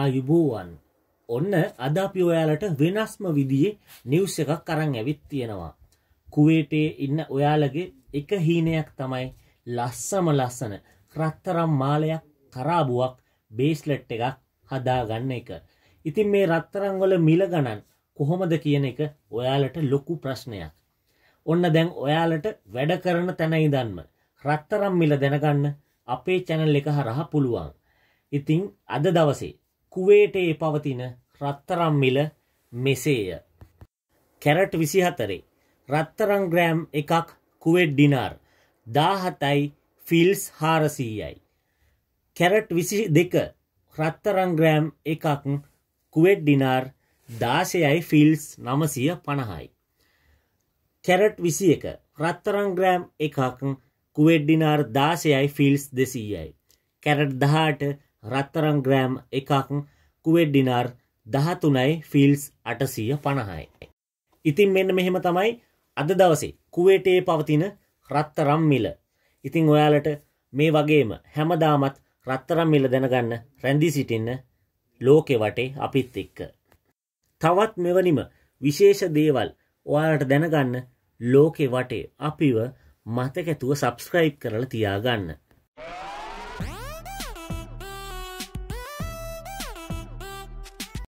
ආයුබෝවන් ඔන්න අද අපි ඔයාලට වෙනස්ම විදියේ නිවස එකක් කරන්න ඇවිත් තියෙනවා කුවේටේ ඉන්න ඔයාලගේ එක හීනයක් තමයි ලස්සම ලස්සන රත්තරම් මාලයක් කරාබුවක් බේස්ලට් එකක් හදාගන්න එක ඉතින් මේ රත්තරංවල මිල ගණන් කොහොමද කියන එක ඔයාලට ලොකු ප්‍රශ්නයක් ඔන්න දැන් ඔයාලට වැඩ කරන තැනයිදන්ම රත්තරම් මිල දැනගන්න අපේ චැනල් එක හරහා පුළුවන් ඉතිං අද දවසේ කුවේටේ පවතින රත්තරම් මිල මෙසේය. කැරට් විසිහතරේ රත්තරංග්‍රෑම් එකක් කුවෙට් ඩිනාර් දාහතයි ෆිල්ස් හාරසීයයි. කැරට් විසි දෙක රත්තරංග්‍රෑම් එකක් කුවෙට් ඩිනාර් දාශයයි ෆිල්ස් නමසිය පණහයි. කැරට් විසි එක රත්තරංග්‍රෑම් එකක් කුවෙඩ්ඩිනාර් දාශයයි ෆිල්ස් දෙසීයයි. කැරට් දහට රත්තරං ග්‍රෑම් එකක් කුවෙඩ්ඩිනර් දහතුනයි ෆිල්ස් අටසීය පණහයි. ඉතින් මෙන්න මෙහෙම තමයි අද දවසේ කුවේටේ පවතින රත්තරම් මිල. ඉතිං ඔයාලට මේ වගේම හැමදාමත් රත්තරම් මිල දැනගන්න රැන්දි සිටින්න ලෝකෙ වටේ අපිත් එක්ක. තවත් මෙවනිම විශේෂ දේවල් ඔයාලට දැනගන්න ලෝකෙ වටේ අපිව මතකැතුව සබස්ක්‍රයිබ් කරලා තියාගන්න.